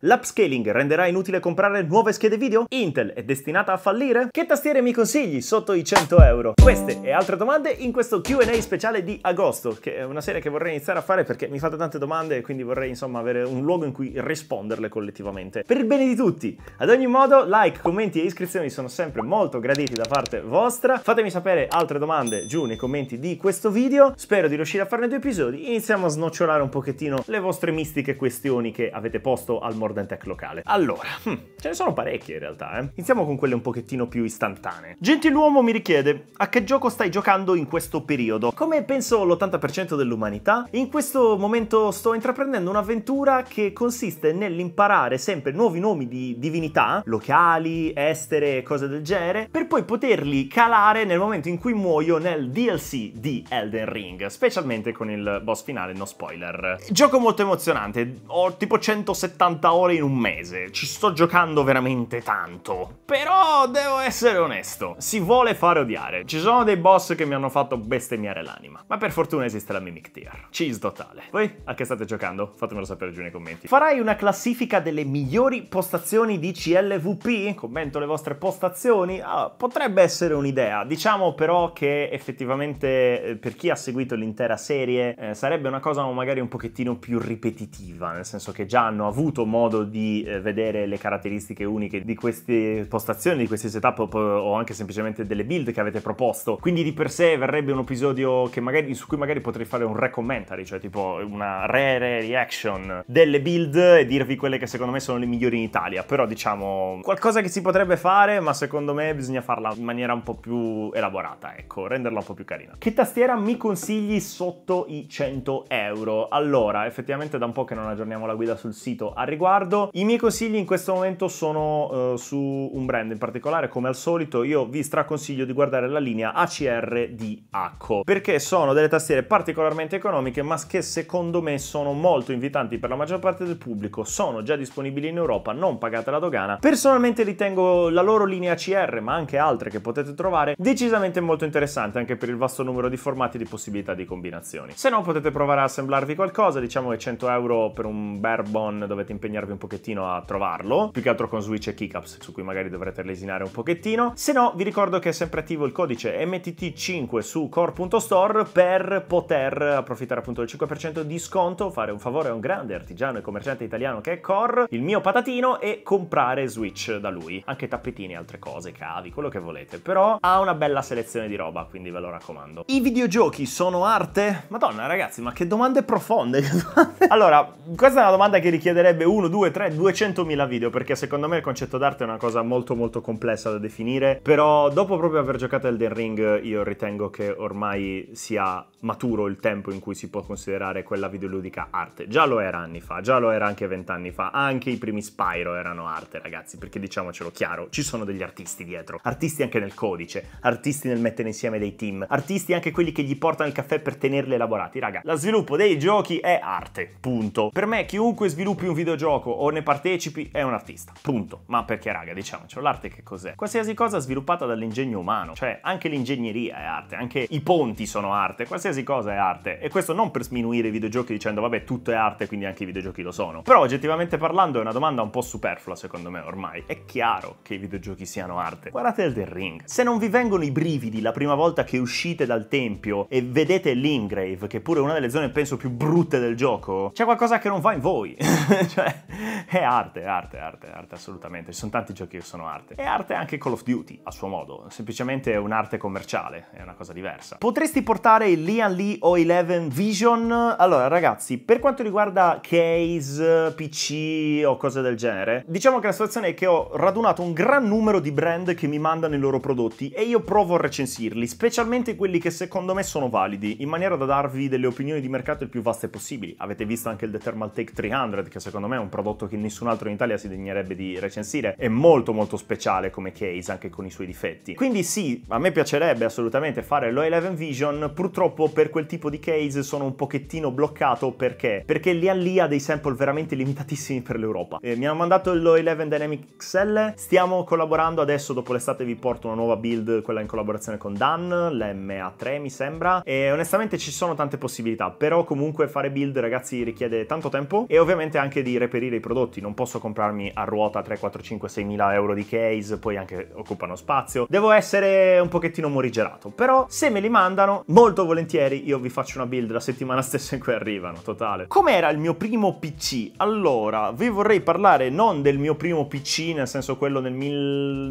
L'upscaling renderà inutile comprare nuove schede video? Intel è destinata a fallire? Che tastiere mi consigli sotto i 100 euro? Queste e altre domande in questo Q&A speciale di agosto, che è una serie che vorrei iniziare a fare perché mi fate tante domande e quindi vorrei insomma avere un luogo in cui risponderle collettivamente. Per il bene di tutti! Ad ogni modo, like, commenti e iscrizioni sono sempre molto graditi da parte vostra. Fatemi sapere altre domande giù nei commenti di questo video. Spero di riuscire a farne due episodi. Iniziamo a snocciolare un pochettino le vostre mistiche questioni che avete posto al momento Modern Tech locale. Allora, hm, ce ne sono parecchie in realtà, eh. Iniziamo con quelle un pochettino più istantanee. Gentiluomo mi richiede, a che gioco stai giocando in questo periodo? Come penso l'80% dell'umanità, in questo momento sto intraprendendo un'avventura che consiste nell'imparare sempre nuovi nomi di divinità, locali, estere, cose del genere, per poi poterli calare nel momento in cui muoio nel DLC di Elden Ring, specialmente con il boss finale, no spoiler. Gioco molto emozionante, ho tipo 170 ore in un mese, ci sto giocando veramente tanto. Però devo essere onesto, si vuole fare odiare. Ci sono dei boss che mi hanno fatto bestemmiare l'anima, ma per fortuna esiste la Mimic Tier. Cheese totale. Voi a che state giocando? Fatemelo sapere giù nei commenti. Farai una classifica delle migliori postazioni di CLVP? Commento le vostre postazioni? Ah, potrebbe essere un'idea, diciamo però che effettivamente eh, per chi ha seguito l'intera serie eh, sarebbe una cosa magari un pochettino più ripetitiva, nel senso che già hanno avuto modo modo di eh, vedere le caratteristiche uniche di queste postazioni, di questi setup o anche semplicemente delle build che avete proposto. Quindi di per sé verrebbe un episodio che magari, su cui magari potrei fare un re-commentary, cioè tipo una re reaction delle build e dirvi quelle che secondo me sono le migliori in Italia. Però diciamo qualcosa che si potrebbe fare, ma secondo me bisogna farla in maniera un po' più elaborata, ecco, renderla un po' più carina. Che tastiera mi consigli sotto i 100 euro? Allora, effettivamente da un po' che non aggiorniamo la guida sul sito a riguardo riguardo. I miei consigli in questo momento sono eh, su un brand in particolare, come al solito io vi straconsiglio di guardare la linea ACR di Acco, perché sono delle tastiere particolarmente economiche ma che secondo me sono molto invitanti per la maggior parte del pubblico, sono già disponibili in Europa, non pagate la dogana. Personalmente ritengo la loro linea ACR, ma anche altre che potete trovare, decisamente molto interessante anche per il vasto numero di formati e di possibilità di combinazioni. Se no potete provare a assemblarvi qualcosa, diciamo che 100 euro per un bare bone dovete impegnarvi abituarvi un pochettino a trovarlo, più che altro con Switch e Keycaps, su cui magari dovrete lesinare un pochettino. Se no, vi ricordo che è sempre attivo il codice MTT5 su core.store per poter approfittare appunto del 5% di sconto, fare un favore a un grande artigiano e commerciante italiano che è Core, il mio patatino, e comprare Switch da lui. Anche tappetini, altre cose, cavi, quello che volete. Però ha una bella selezione di roba, quindi ve lo raccomando. I videogiochi sono arte? Madonna ragazzi, ma che domande profonde! allora, questa è una domanda che richiederebbe uno, due, 2, 3, 200.000 video, perché secondo me il concetto d'arte è una cosa molto molto complessa da definire, però dopo proprio aver giocato Elden Ring io ritengo che ormai sia maturo il tempo in cui si può considerare quella videoludica arte. Già lo era anni fa, già lo era anche vent'anni fa, anche i primi Spyro erano arte ragazzi, perché diciamocelo chiaro, ci sono degli artisti dietro, artisti anche nel codice, artisti nel mettere insieme dei team, artisti anche quelli che gli portano il caffè per tenerli elaborati, raga, lo sviluppo dei giochi è arte, punto. Per me chiunque sviluppi un videogioco gioco o ne partecipi è un artista, punto. Ma perché raga, diciamocelo, l'arte che cos'è? Qualsiasi cosa sviluppata dall'ingegno umano, cioè anche l'ingegneria è arte, anche i ponti sono arte, qualsiasi cosa è arte. E questo non per sminuire i videogiochi dicendo vabbè tutto è arte quindi anche i videogiochi lo sono. Però oggettivamente parlando è una domanda un po' superflua secondo me ormai. È chiaro che i videogiochi siano arte. Guardate Elden Ring. Se non vi vengono i brividi la prima volta che uscite dal tempio e vedete l'Ingrave, che pure è una delle zone penso più brutte del gioco, c'è qualcosa che non va in voi. cioè, è arte, è arte, è arte, è arte assolutamente. Ci sono tanti giochi che sono arte. È arte anche Call of Duty, a suo modo. Semplicemente è un'arte commerciale, è una cosa diversa. Potresti portare il Lian Lee o 11 Vision? Allora, ragazzi, per quanto riguarda case, PC o cose del genere, diciamo che la situazione è che ho radunato un gran numero di brand che mi mandano i loro prodotti e io provo a recensirli, specialmente quelli che secondo me sono validi, in maniera da darvi delle opinioni di mercato il più vaste possibili. Avete visto anche il The Thermal Take 300, che secondo me è un prodotto che nessun altro in Italia si degnerebbe di recensire. È molto molto speciale come case, anche con i suoi difetti. Quindi sì, a me piacerebbe assolutamente fare lo 11 Vision, purtroppo per quel tipo di case sono un pochettino bloccato perché? Perché lì a lì ha dei sample veramente limitatissimi per l'Europa. Eh, mi hanno mandato lo 11 Dynamic XL, stiamo collaborando adesso, dopo l'estate vi porto una nuova build, quella in collaborazione con Dan, l'MA3 mi sembra, e onestamente ci sono tante possibilità, però comunque fare build ragazzi richiede tanto tempo e ovviamente anche di reperire inserire i prodotti, non posso comprarmi a ruota 3, 4, 5, 6 mila euro di case, poi anche occupano spazio, devo essere un pochettino morigerato, però se me li mandano molto volentieri io vi faccio una build la settimana stessa in cui arrivano, totale. Com'era il mio primo PC? Allora, vi vorrei parlare non del mio primo PC, nel senso quello nel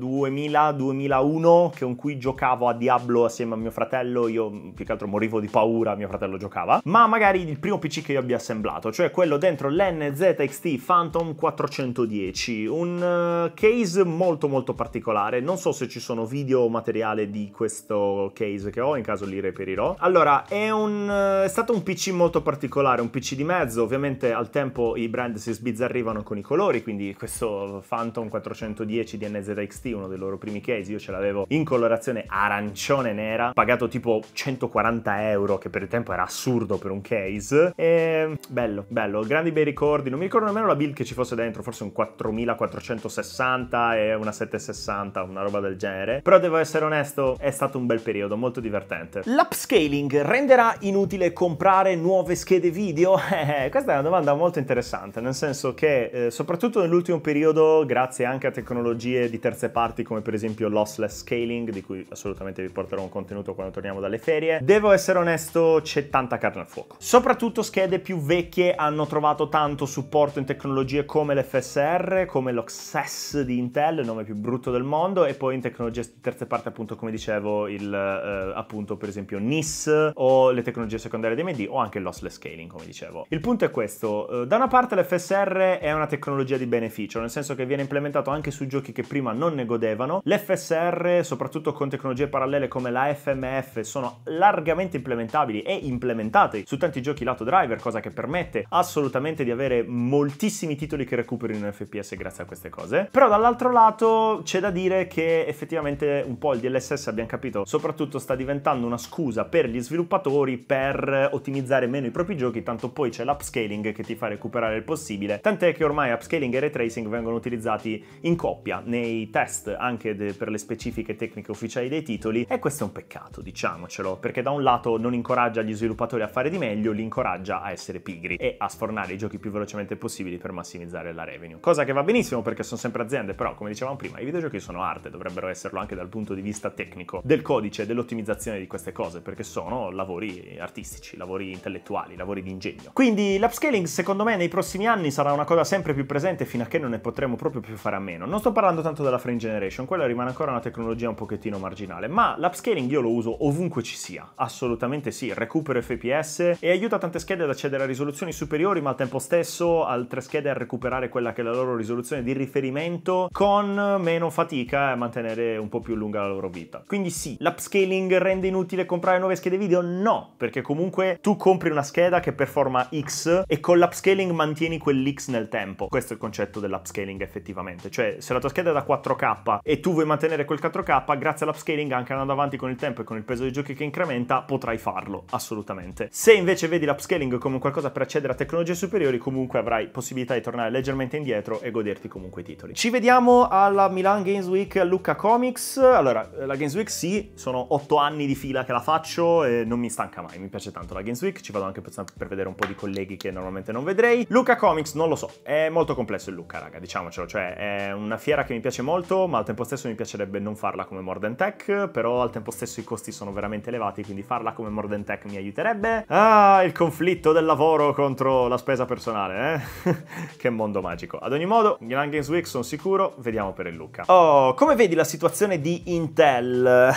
2000-2001, con cui giocavo a Diablo assieme a mio fratello, io più che altro morivo di paura, mio fratello giocava, ma magari il primo PC che io abbia assemblato, cioè quello dentro l'NZXT Phantom 410, un eh, case molto molto particolare, non so se ci sono video o materiale di questo case che ho, in caso li reperirò. Allora, è, un, eh, è stato un PC molto particolare, un PC di mezzo, ovviamente al tempo i brand si sbizzarrivano con i colori, quindi questo Phantom 410 DNZXT, uno dei loro primi case, io ce l'avevo in colorazione arancione nera, pagato tipo 140 euro, che per il tempo era assurdo per un case, e ehm, bello, bello, grandi bei ricordi, non mi ricordo nemmeno la build che ci fosse dentro, forse un 4460 e una 760, una roba del genere. Però devo essere onesto, è stato un bel periodo, molto divertente. L'upscaling renderà inutile comprare nuove schede video? Eh, eh, questa è una domanda molto interessante, nel senso che eh, soprattutto nell'ultimo periodo, grazie anche a tecnologie di terze parti come per esempio lossless scaling, di cui assolutamente vi porterò un contenuto quando torniamo dalle ferie, devo essere onesto, c'è tanta carne al fuoco. Soprattutto schede più vecchie hanno trovato tanto supporto in tecnologia tecnologie come l'FSR, come l'Oxess di Intel, il nome più brutto del mondo, e poi in tecnologie di terza parte, appunto, come dicevo, il, eh, appunto, per esempio NIS o le tecnologie secondarie di AMD o anche il lossless scaling, come dicevo. Il punto è questo, eh, da una parte l'FSR è una tecnologia di beneficio, nel senso che viene implementato anche su giochi che prima non ne godevano. L'FSR, soprattutto con tecnologie parallele come la FMF, sono largamente implementabili e implementate su tanti giochi lato driver, cosa che permette assolutamente di avere moltissimi tantissimi titoli che recupero in FPS grazie a queste cose. Però dall'altro lato c'è da dire che effettivamente un po' il DLSS abbiamo capito, soprattutto sta diventando una scusa per gli sviluppatori per ottimizzare meno i propri giochi, tanto poi c'è l'upscaling che ti fa recuperare il possibile, tant'è che ormai upscaling e retracing vengono utilizzati in coppia nei test anche per le specifiche tecniche ufficiali dei titoli e questo è un peccato, diciamocelo, perché da un lato non incoraggia gli sviluppatori a fare di meglio, li incoraggia a essere pigri e a sfornare i giochi più velocemente possibili utili per massimizzare la revenue. Cosa che va benissimo perché sono sempre aziende, però come dicevamo prima i videogiochi sono arte, dovrebbero esserlo anche dal punto di vista tecnico del codice, dell'ottimizzazione di queste cose, perché sono lavori artistici, lavori intellettuali, lavori di ingegno. Quindi l'upscaling secondo me nei prossimi anni sarà una cosa sempre più presente fino a che non ne potremo proprio più fare a meno. Non sto parlando tanto della frame generation, quella rimane ancora una tecnologia un pochettino marginale, ma l'upscaling io lo uso ovunque ci sia, assolutamente sì, recupero FPS e aiuta tante schede ad accedere a risoluzioni superiori ma al tempo stesso al 360 scheda e recuperare quella che è la loro risoluzione di riferimento con meno fatica e mantenere un po' più lunga la loro vita. Quindi sì, l'upscaling rende inutile comprare nuove schede video? No, perché comunque tu compri una scheda che performa X e con l'upscaling mantieni quell'X nel tempo. Questo è il concetto dell'upscaling effettivamente, cioè se la tua scheda è da 4K e tu vuoi mantenere quel 4K, grazie all'upscaling anche andando avanti con il tempo e con il peso dei giochi che incrementa, potrai farlo, assolutamente. Se invece vedi l'upscaling come qualcosa per accedere a tecnologie superiori, comunque avrai possibilità possibilità di tornare leggermente indietro e goderti comunque i titoli. Ci vediamo alla Milan Games Week a Lucca Comics. Allora, la Games Week sì, sono otto anni di fila che la faccio e non mi stanca mai, mi piace tanto la Games Week, ci vado anche per, per vedere un po' di colleghi che normalmente non vedrei. Lucca Comics non lo so, è molto complesso il Lucca, raga, diciamocelo, cioè è una fiera che mi piace molto, ma al tempo stesso mi piacerebbe non farla come Morden Tech, però al tempo stesso i costi sono veramente elevati, quindi farla come Morden Tech mi aiuterebbe. Ah, il conflitto del lavoro contro la spesa personale, eh? che mondo magico. Ad ogni modo, Milan Games Week sono sicuro, vediamo per il Luca. Oh, come vedi la situazione di Intel?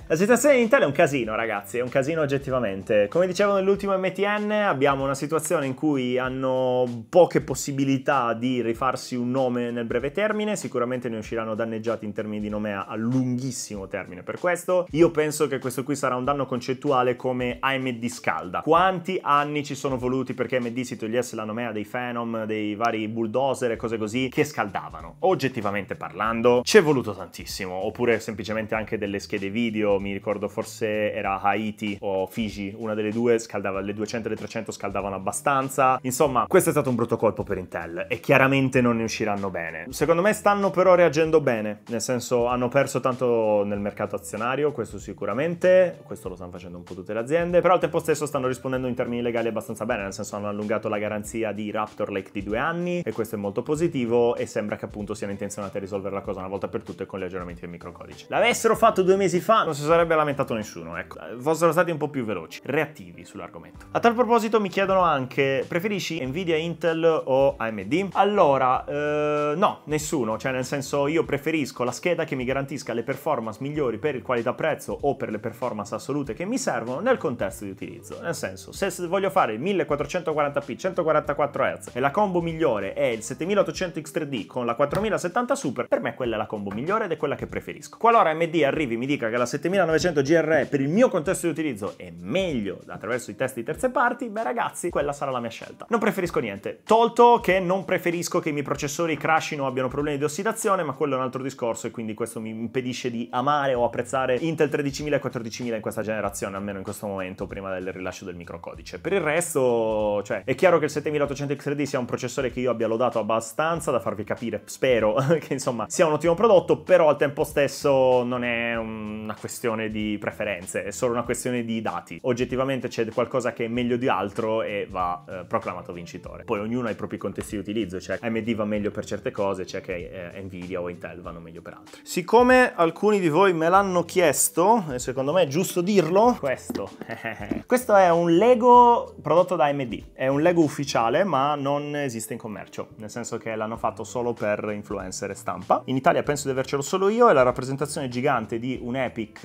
La situazione in Italia è un casino, ragazzi, è un casino oggettivamente. Come dicevo nell'ultimo MTN, abbiamo una situazione in cui hanno poche possibilità di rifarsi un nome nel breve termine, sicuramente ne usciranno danneggiati in termini di nomea a lunghissimo termine per questo. Io penso che questo qui sarà un danno concettuale come AMD scalda. Quanti anni ci sono voluti perché AMD si togliesse la nomea dei Phenom, dei vari bulldozer e cose così che scaldavano? Oggettivamente parlando, ci è voluto tantissimo, oppure semplicemente anche delle schede video mi ricordo forse era Haiti o Fiji, una delle due, scaldava, le 200 e le 300 scaldavano abbastanza. Insomma, questo è stato un brutto colpo per Intel e chiaramente non ne usciranno bene. Secondo me stanno però reagendo bene, nel senso hanno perso tanto nel mercato azionario, questo sicuramente, questo lo stanno facendo un po' tutte le aziende, però al tempo stesso stanno rispondendo in termini legali abbastanza bene, nel senso hanno allungato la garanzia di Raptor Lake di due anni e questo è molto positivo e sembra che appunto siano intenzionati a risolvere la cosa una volta per tutte con gli aggiornamenti del microcodice. L'avessero fatto due mesi fa, non si si sarebbe lamentato nessuno, ecco. Fossero stati un po' più veloci, reattivi sull'argomento. A tal proposito mi chiedono anche, preferisci Nvidia, Intel o AMD? Allora, eh, no, nessuno, cioè nel senso io preferisco la scheda che mi garantisca le performance migliori per il qualità prezzo o per le performance assolute che mi servono nel contesto di utilizzo. Nel senso, se voglio fare il 1440p 144Hz e la combo migliore è il 7800 X3D con la 4070 Super, per me quella è la combo migliore ed è quella che preferisco. Qualora AMD arrivi e mi dica che la 7000 2900 GRE per il mio contesto di utilizzo è meglio attraverso i test di terze parti, beh ragazzi, quella sarà la mia scelta. Non preferisco niente. Tolto che non preferisco che i miei processori crashino o abbiano problemi di ossidazione, ma quello è un altro discorso e quindi questo mi impedisce di amare o apprezzare Intel 13000 e 14000 in questa generazione, almeno in questo momento, prima del rilascio del microcodice. Per il resto, cioè, è chiaro che il 7800 X3D sia un processore che io abbia lodato abbastanza da farvi capire, spero, che insomma sia un ottimo prodotto, però al tempo stesso non è una questione questione di preferenze, è solo una questione di dati. Oggettivamente c'è qualcosa che è meglio di altro e va eh, proclamato vincitore. Poi ognuno ha i propri contesti di utilizzo, cioè AMD va meglio per certe cose, c'è cioè che eh, Nvidia o Intel vanno meglio per altre. Siccome alcuni di voi me l'hanno chiesto, e secondo me è giusto dirlo, questo. questo è un Lego prodotto da AMD. È un Lego ufficiale, ma non esiste in commercio, nel senso che l'hanno fatto solo per influencer e stampa. In Italia penso di avercelo solo io, è la rappresentazione gigante di un Epic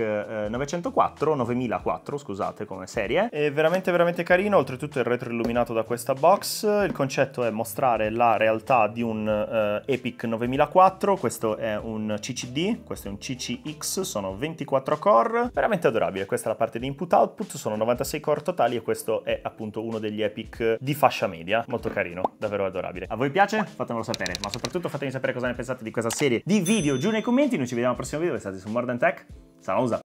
904, eh, 9004 scusate come serie. È veramente veramente carino, oltretutto è retroilluminato da questa box. Il concetto è mostrare la realtà di un eh, Epic 9004, questo è un CCD, questo è un CCX, sono 24 core, veramente adorabile. Questa è la parte di input-output, sono 96 core totali e questo è appunto uno degli Epic di fascia media, molto carino, davvero adorabile. A voi piace? Fatemelo sapere, ma soprattutto fatemi sapere cosa ne pensate di questa serie di video giù nei commenti, noi ci vediamo al prossimo video, che su More Than Tech, Salausa!